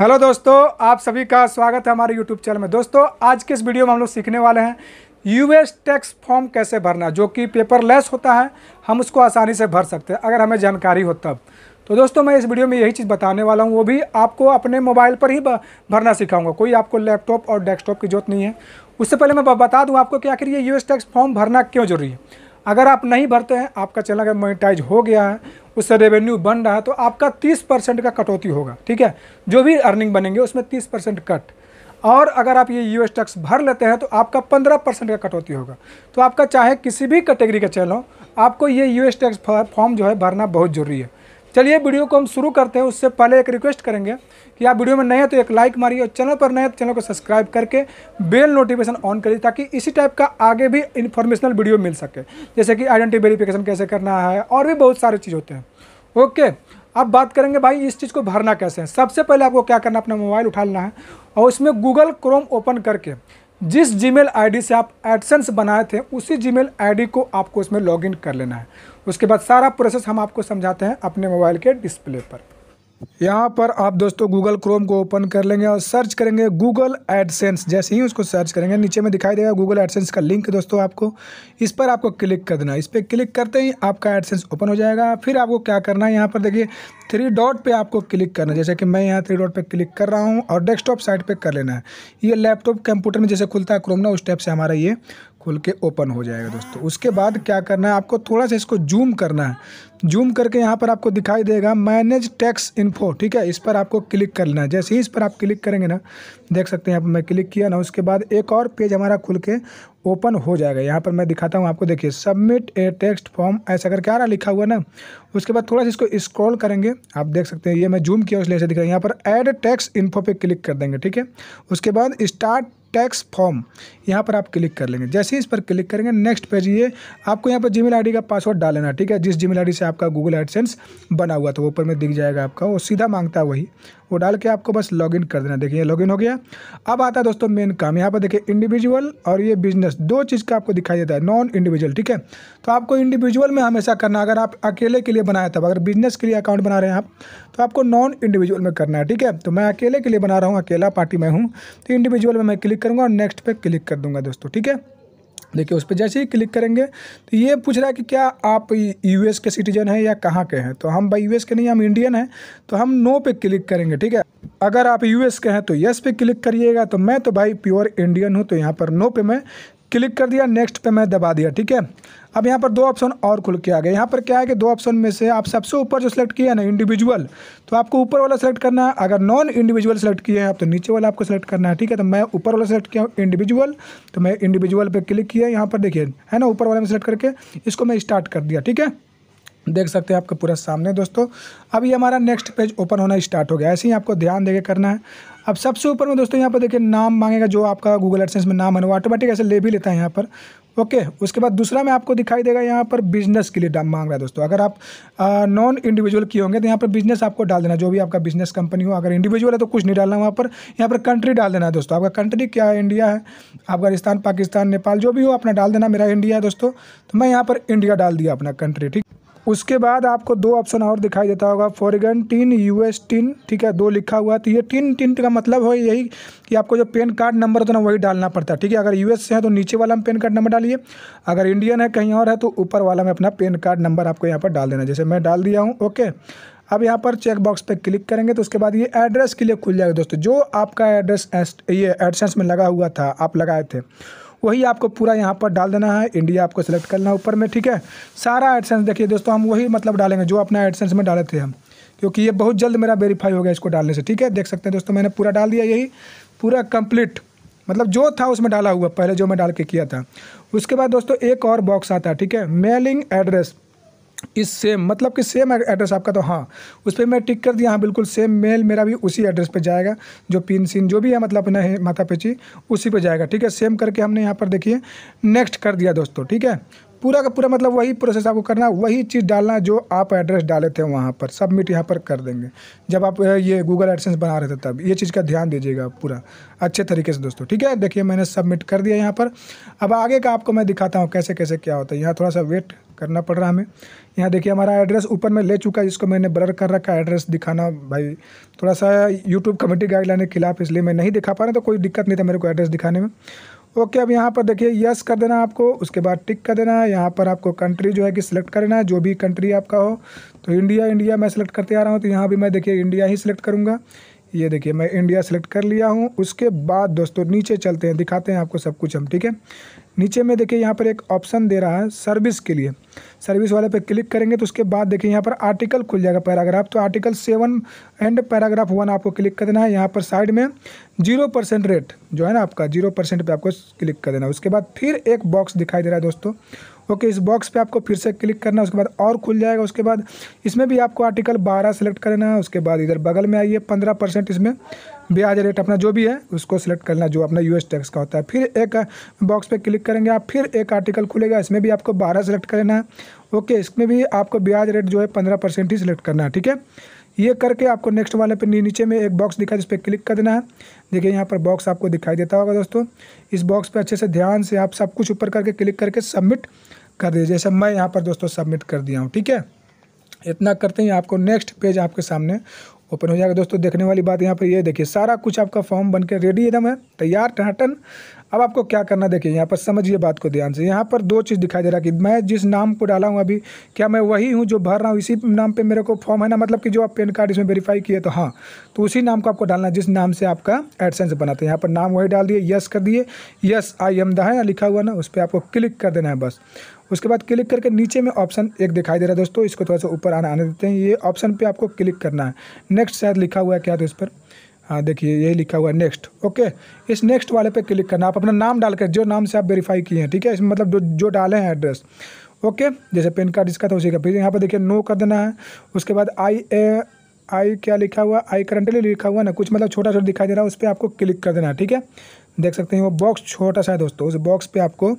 hello दोस्तों आप सभी का स्वागत है हमारे यूट्यूब चैनल में दोस्तों आज के इस वीडियो में हम लोग सीखने वाले हैं यूएस टैक्स फॉर्म कैसे भरना जो कि पेपरलेस होता है हम उसको आसानी से भर सकते हैं अगर हमें जानकारी हो तब तो दोस्तों मैं इस वीडियो में यही चीज़ बताने वाला हूँ वो भी आपको अपने मोबाइल पर ही भरना सिखाऊंगा कोई आपको लैपटॉप और डेस्कटॉप की जरूरत नहीं है उससे पहले मैं बता दूँ आपको कि आखिर ये यूएस टैक्स फॉर्म भरना क्यों जरूरी है अगर आप नहीं भरते हैं आपका चैनल अगर मोनिटाइज हो गया है उससे रेवेन्यू बन रहा है तो आपका 30 परसेंट का कटौती होगा ठीक है जो भी अर्निंग बनेंगे उसमें 30 परसेंट कट और अगर आप ये यूएस टैक्स भर लेते हैं तो आपका 15 परसेंट का कटौती होगा तो आपका चाहे किसी भी कैटेगरी का चैनल हो आपको ये यू टैक्स फॉर्म जो है भरना बहुत ज़रूरी है चलिए वीडियो को हम शुरू करते हैं उससे पहले एक रिक्वेस्ट करेंगे कि आप वीडियो में नए हैं तो एक लाइक मारिए और चैनल पर नए हैं तो चैनल को सब्सक्राइब करके बेल नोटिफिकेशन ऑन करिए ताकि इसी टाइप का आगे भी इन्फॉर्मेशनल वीडियो मिल सके जैसे कि आइडेंटी वेरीफिकेशन कैसे करना है और भी बहुत सारे चीज़ होते हैं ओके अब बात करेंगे भाई इस चीज़ को भरना कैसे है सबसे पहले आपको क्या करना अपना मोबाइल उठा लेना है और उसमें गूगल क्रोम ओपन करके जिस जीमेल आईडी से आप एडसेंस बनाए थे उसी जीमेल आईडी को आपको इसमें लॉगिन कर लेना है उसके बाद सारा प्रोसेस हम आपको समझाते हैं अपने मोबाइल के डिस्प्ले पर यहाँ पर आप दोस्तों गूगल क्रोम को ओपन कर लेंगे और सर्च करेंगे गूगल एडसेंस जैसे ही उसको सर्च करेंगे नीचे में दिखाई देगा गूगल एडसेंस का लिंक दोस्तों आपको इस पर आपको क्लिक कर देना इस पर क्लिक करते ही आपका एडसेंस ओपन हो जाएगा फिर आपको क्या करना है यहाँ पर देखिए थ्री डॉट पे आपको क्लिक करना है जैसे कि मैं यहाँ थ्री डॉट पर क्लिक कर रहा हूँ और डेस्कटॉप साइट पर कर लेना है ये लैपटॉप कंप्यूटर में जैसे खुलता है क्रोम ना उस टाइप से हमारा ये खुल के ओपन हो जाएगा दोस्तों उसके बाद क्या करना है आपको थोड़ा सा इसको जूम करना है जूम करके यहाँ पर आपको दिखाई देगा मैनेज टैक्स इन्फो ठीक है इस पर आपको क्लिक कर लेना है जैसे ही इस पर आप क्लिक करेंगे ना देख सकते हैं यहाँ पर मैं क्लिक किया ना उसके बाद एक और पेज हमारा खुल के ओपन हो जाएगा यहाँ पर मैं दिखाता हूँ आपको देखिए सबमिट ए टेक्स्ट फॉर्म ऐसा करके आ रहा लिखा हुआ ना उसके बाद थोड़ा सा इसको स्क्रॉल करेंगे आप देख सकते हैं ये मैं जूम किया उस ऐसे दिखाई यहाँ पर एड टैक्स इन्फो पे क्लिक कर देंगे ठीक है उसके बाद स्टार्ट टैक्स फॉर्म यहाँ पर आप क्लिक कर लेंगे जैसे ही इस पर क्लिक करेंगे नेक्स्ट पेज ये आपको यहाँ पर जीमेल आईडी का पासवर्ड डाल लेना ठीक है जिस जीमेल आईडी से आपका गूगल एडसेंस बना हुआ था तो ऊपर में दिख जाएगा आपका वो सीधा मांगता है वही वो डाल के आपको बस लॉगिन कर देना देखिए लॉगिन हो गया अब आता है दोस्तों मेन काम यहाँ पर देखिए इंडिविजुअल और ये बिजनेस दो चीज़ का आपको दिखाई देता है नॉन इंडिविजुअल ठीक है तो आपको इंडिविजुअल में हमेशा करना अगर आप अकेले के लिए बनाया था अगर बिजनेस के लिए अकाउंट बना रहे हैं आप तो आपको नॉन इंडिविजुअल में करना है ठीक है तो मैं अकेले के लिए बना रहा हूँ अकेला पार्टी में हूँ तो इंडिविजुअल में मैं क्लिक क्लिक करूँगा और नेक्स्ट पर क्लिक कर दूँगा दोस्तों ठीक है देखिए उस पर जैसे ही क्लिक करेंगे तो ये पूछ रहा है कि क्या आप यूएस के सिटीजन हैं या कहाँ के हैं तो हम भाई यूएस के नहीं हम इंडियन हैं तो हम नो पे क्लिक करेंगे ठीक है अगर आप यूएस के हैं तो यस पे क्लिक करिएगा तो मैं तो भाई प्योर इंडियन हूँ तो यहाँ पर नो पे मैं क्लिक कर दिया नेक्स्ट पे मैं दबा दिया ठीक है अब यहाँ पर दो ऑप्शन और खुल के आ गए यहाँ पर क्या है कि दो ऑप्शन में से आप सबसे ऊपर जो सेलेक्ट किया है ना इंडिविजुअल तो आपको ऊपर वाला सेलेक्ट करना है अगर नॉन इंडिविजुअल सेलेक्ट किया है आप तो नीचे वाला आपको सेलेक्ट करना है ठीक है तो मैं ऊपर वाला सेलेक्ट किया इंडिविजुअल तो मैं इंडिविजुअल पर क्लिक किया यहाँ पर देखिए है ना ऊपर वाले में सेलेक्ट करके इसको मैं स्टार्ट कर दिया ठीक है देख सकते हैं आपके पूरा सामने दोस्तों अभी हमारा नेक्स्ट पेज ओपन होना स्टार्ट हो गया ऐसे ही आपको ध्यान देकर करना है अब सबसे ऊपर में दोस्तों यहाँ पर देखिए नाम मांगेगा जो आपका गूगल एडसेंस में नाम है वो ऑटोमेटिक ऐसे ले भी लेता है यहाँ पर ओके उसके बाद दूसरा में आपको दिखाई देगा यहाँ पर बिजनेस के लिए मांग रहा है दोस्तों अगर आप नॉन इंडिविजुअल की होंगे तो यहाँ पर बिजनेस आपको डाल देना जो भी आपका बिजनेस कंपनी हो अगर इंडिविजुअल है तो कुछ नहीं डालना वहाँ पर यहाँ पर कंट्री डाल देना है दोस्तों आपका कंट्री क्या है इंडिया है अफगानिस्तान पाकिस्तान नेपाल जो भी हो अपना डाल देना मेरा इंडिया है दोस्तों तो मैं यहाँ पर इंडिया डाल दिया अपना कंट्री ठीक उसके बाद आपको दो ऑप्शन और दिखाई देता होगा फॉरिगन टिन एस टिन ठीक है दो लिखा हुआ तो ये टिन टिन का मतलब हो यही कि आपको जो पेन कार्ड नंबर होता है ना वही डालना पड़ता है ठीक है अगर यूएस से है तो नीचे वाला में पेन कार्ड नंबर डालिए अगर इंडियन है कहीं और है तो ऊपर वाला में अपना पेन कार्ड नंबर आपको यहाँ पर डाल देना जैसे मैं डाल दिया हूँ ओके अब यहाँ पर चेक बॉक्स पर क्लिक करेंगे तो उसके बाद ये एड्रेस के लिए खुल जाएगा दोस्तों जो आपका एड्रेस ये एडसेंस में लगा हुआ था आप लगाए थे वही आपको पूरा यहाँ पर डाल देना है इंडिया आपको सेलेक्ट करना है ऊपर में ठीक है सारा एडसेंस देखिए दोस्तों हम वही मतलब डालेंगे जो अपना एडसेंस में डाले थे हम क्योंकि ये बहुत जल्द मेरा वेरीफाई हो गया इसको डालने से ठीक है देख सकते हैं दोस्तों मैंने पूरा डाल दिया यही पूरा कंप्लीट मतलब जो था उसमें डाला हुआ पहले जो मैं डाल के किया था उसके बाद दोस्तों एक और बॉक्स आता है ठीक है मेलिंग एड्रेस इस सेम मतलब कि सेम एड्रेस आपका तो हाँ उस पर मैं टिक कर दिया हाँ बिल्कुल सेम मेल मेरा भी उसी एड्रेस पे जाएगा जो पिन सिन जो भी है मतलब अपना है माता पेची उसी पे जाएगा ठीक है सेम करके हमने यहाँ पर देखिए नेक्स्ट कर दिया दोस्तों ठीक है पूरा का पूरा मतलब वही प्रोसेस आपको करना वही चीज़ डालना जो आप एड्रेस डाले थे वहाँ पर सबमिट यहाँ पर कर देंगे जब आप ये गूगल एडसेंस बना रहे थे तब ये चीज़ का ध्यान दीजिएगा पूरा अच्छे तरीके से दोस्तों ठीक है देखिए मैंने सबमिट कर दिया यहाँ पर अब आगे का आपको मैं दिखाता हूँ कैसे कैसे क्या होता है यहाँ थोड़ा सा वेट करना पड़ रहा हमें यहाँ देखिए हमारा एड्रेस ऊपर में ले चुका है जिसको मैंने ब्लर कर रखा है एड्रेस दिखाना भाई थोड़ा सा यूट्यूब कमेटी गाइडलाइन के खिलाफ इसलिए मैं नहीं दिखा पा रहा तो कोई दिक्कत नहीं था मेरे को एड्रेस दिखाने में ओके अब यहाँ पर देखिए यस कर देना आपको उसके बाद टिक कर देना है यहाँ पर आपको कंट्री जो है कि सिलेक्ट करना है जो भी कंट्री आपका हो तो इंडिया इंडिया मैं सिलेक्ट करते आ रहा हूँ तो यहाँ भी मैं देखिए इंडिया ही सिलेक्ट करूँगा ये देखिए मैं इंडिया सेलेक्ट कर लिया हूँ उसके बाद दोस्तों नीचे चलते हैं दिखाते हैं आपको सब कुछ हम ठीक है नीचे में देखिए यहाँ पर एक ऑप्शन दे रहा है सर्विस के लिए सर्विस वाले पे क्लिक करेंगे तो उसके बाद देखिए यहाँ पर आर्टिकल खुल जाएगा पैराग्राफ तो article seven and paragraph one आपको क्लिक कर देना है यहाँ पर साइड में जीरो परसेंट रेट जो है ना आपका जीरो परसेंट पर आपको क्लिक कर देना है उसके बाद फिर एक बॉक्स दिखाई दे रहा है दोस्तों ओके इस बॉक्स पे आपको फिर से क्लिक करना है उसके बाद और खुल जाएगा उसके बाद इसमें भी आपको आर्टिकल बारह सेलेक्ट करना है उसके बाद इधर बगल में आइए पंद्रह परसेंट इसमें ब्याज रेट अपना जो भी है उसको सिलेक्ट करना जो अपना यूएस टैक्स का होता है फिर एक बॉक्स पे क्लिक करेंगे आप फिर एक आर्टिकल खुलेगा इसमें भी आपको बारह सेलेक्ट करना है ओके इसमें भी आपको ब्याज रेट जो है पंद्रह परसेंट ही सिलेक्ट करना है ठीक है ये करके आपको नेक्स्ट वाले पे नीचे में एक बॉक्स दिखा जिस पर क्लिक कर देना है देखिए यहाँ पर बॉक्स आपको दिखाई देता होगा दोस्तों इस बॉक्स पे अच्छे से ध्यान से आप सब कुछ ऊपर करके क्लिक करके सबमिट कर दीजिए जैसे मैं यहाँ पर दोस्तों सबमिट कर दिया हूँ ठीक है इतना करते ही आपको नेक्स्ट पेज आपके सामने ओपन हो जाएगा दोस्तों देखने वाली बात यहाँ पर ये देखिए सारा कुछ आपका फॉर्म बन के रेडी एकदम है तैयार टन अब आपको क्या करना देखिए यहाँ पर समझिए बात को ध्यान से यहाँ पर दो चीज़ दिखाई दे रहा है कि मैं जिस नाम को डाला हूँ अभी क्या मैं वही हूँ जो भर रहा हूँ इसी नाम पे मेरे को फॉर्म है ना मतलब कि जो आप पेन कार्ड इसमें वेरीफाई किए तो हाँ तो उसी नाम को आपको डालना जिस नाम से आपका एडसेंस बना था यहाँ पर नाम वही डाल दिए यस कर दिए यस आई एम द लिखा हुआ ना उस पर आपको क्लिक कर देना है बस उसके बाद क्लिक करके नीचे में ऑप्शन एक दिखाई दे रहा है दोस्तों इसको थोड़ा सा ऊपर आने आने देते हैं ये ऑप्शन पर आपको क्लिक करना है नेक्स्ट शायद लिखा हुआ है क्या तो इस पर हाँ देखिए यही लिखा हुआ है नेक्स्ट ओके इस नेक्स्ट वाले पे क्लिक करना आप अपना नाम डाल कर जो नाम से आप वेरीफाई किए हैं ठीक है इसमें मतलब जो जो डाले हैं एड्रेस ओके जैसे पेन कार्ड इसका था उसी का फिर यहाँ पर देखिए नो कर देना है उसके बाद आई ए आई क्या लिखा हुआ आई करंटली लिखा हुआ ना कुछ मतलब छोटा छोटा दिखाई दे रहा है उस पर आपको क्लिक कर देना है ठीक है देख सकते हैं वो बॉक्स छोटा सा है दोस्तों उस बॉक्स पे आपको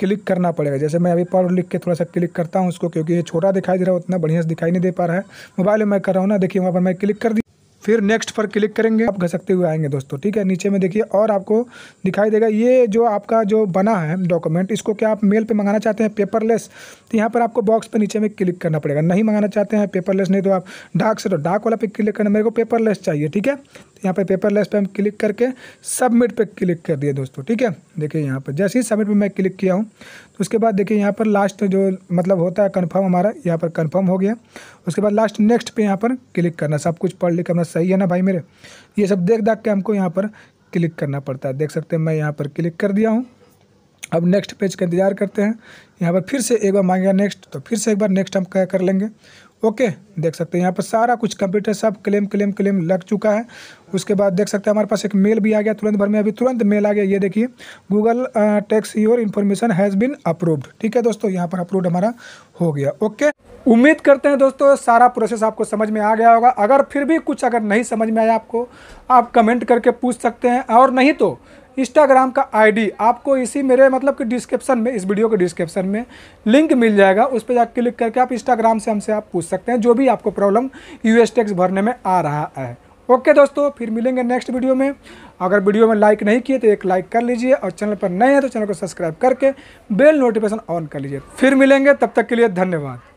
क्लिक करना पड़ेगा जैसे मैं अभी पढ़ लिख के थोड़ा सा क्लिक करता हूँ उसको क्योंकि ये छोटा दिखाई दे रहा है उतना बढ़िया से दिखाई नहीं दे पा रहा है मोबाइल में मैं कर रहा हूँ ना देखिए वहाँ पर मैं क्लिक कर दी फिर नेक्स्ट पर क्लिक करेंगे आप घसकते हुए आएंगे दोस्तों ठीक है नीचे में देखिए और आपको दिखाई देगा ये जो आपका जो बना है डॉक्यूमेंट इसको क्या आप मेल पे मंगाना चाहते हैं पेपरलेस तो यहाँ पर आपको बॉक्स पे नीचे में क्लिक करना पड़ेगा नहीं मंगाना चाहते हैं पेपरलेस नहीं तो आप डाक से तो डाक वाला पे क्लिक करना मेरे को पेपरलेस चाहिए ठीक है यहाँ पे पेपर लेस पर हम क्लिक करके सबमिट पे क्लिक कर दिए दोस्तों ठीक है देखिए यहाँ पर जैसे ही सबमिट पर मैं क्लिक किया हूँ तो उसके बाद देखिए यहाँ पर लास्ट जो मतलब होता है कन्फर्म हमारा यहाँ पर कन्फर्म हो गया उसके बाद लास्ट नेक्स्ट पर यहाँ पर क्लिक करना सब कुछ पढ़ लिख करना सही है ना भाई मेरे ये सब देख दाख के हमको यहाँ पर क्लिक करना पड़ता है देख सकते हैं मैं यहाँ पर क्लिक कर दिया हूँ अब नेक्स्ट पेज का इंतजार करते हैं यहाँ पर फिर से एक बार मांगेगा नेक्स्ट तो फिर से एक बार नेक्स्ट हम क्या कर लेंगे ओके देख सकते हैं यहाँ पर सारा कुछ कंप्यूटर सब क्लेम क्लेम क्लेम लग चुका है उसके बाद देख सकते हैं हमारे पास एक मेल भी आ गया तुरंत भर में अभी तुरंत मेल आ गया ये देखिए Google tax your information has been approved ठीक है दोस्तों यहाँ पर अप्रूव्ड हमारा हो गया ओके उम्मीद करते हैं दोस्तों सारा प्रोसेस आपको समझ में आ गया होगा अगर फिर भी कुछ अगर नहीं समझ में आया आपको आप कमेंट करके पूछ सकते हैं और नहीं तो इंस्टाग्राम का आईडी आपको इसी मेरे मतलब कि डिस्क्रिप्शन में इस वीडियो के डिस्क्रिप्शन में लिंक मिल जाएगा उस पर जा क्लिक करके आप इंस्टाग्राम से हमसे आप पूछ सकते हैं जो भी आपको प्रॉब्लम यू टैक्स भरने में आ रहा है ओके दोस्तों फिर मिलेंगे नेक्स्ट वीडियो में अगर वीडियो में लाइक नहीं किए तो एक लाइक कर लीजिए और चैनल पर नए हैं तो चैनल को सब्सक्राइब करके बेल नोटिफिकेशन ऑन कर लीजिए फिर मिलेंगे तब तक के लिए धन्यवाद